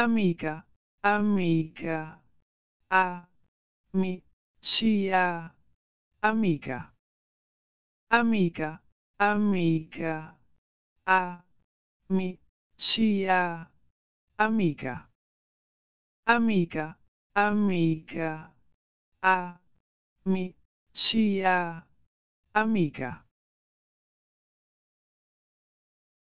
amica, amica, a, mi, cia, amica, amica, amica, a, mi, cia, amica, amica, amica, a, mi, cia, amica.